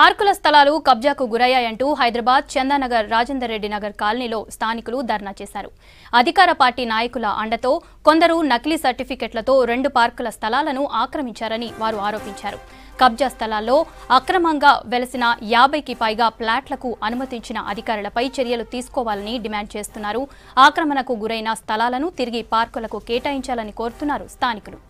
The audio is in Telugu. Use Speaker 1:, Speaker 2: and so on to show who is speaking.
Speaker 1: పార్కుల స్థలాలు కబ్జాకు గురయ్యాయంటూ హైదరాబాద్ చందానగర్ రాజేందర్ రెడ్డి నగర్ కాలనీలో స్థానికులు ధర్నా చేశారు అధికార పార్టీ నాయకుల అండతో కొందరు నకిలీ సర్టిఫికెట్లతో రెండు పార్కుల స్థలాలను ఆక్రమించారని వారు ఆరోపించారు కబ్జా స్థలాల్లో అక్రమంగా వెలసిన యాభైకి పైగా ప్లాట్లకు అనుమతించిన అధికారులపై చర్యలు తీసుకోవాలని డిమాండ్ చేస్తున్నారు ఆక్రమణకు గురైన స్థలాలను తిరిగి పార్కులకు కేటాయించాలని కోరుతున్నారు స్థానికులు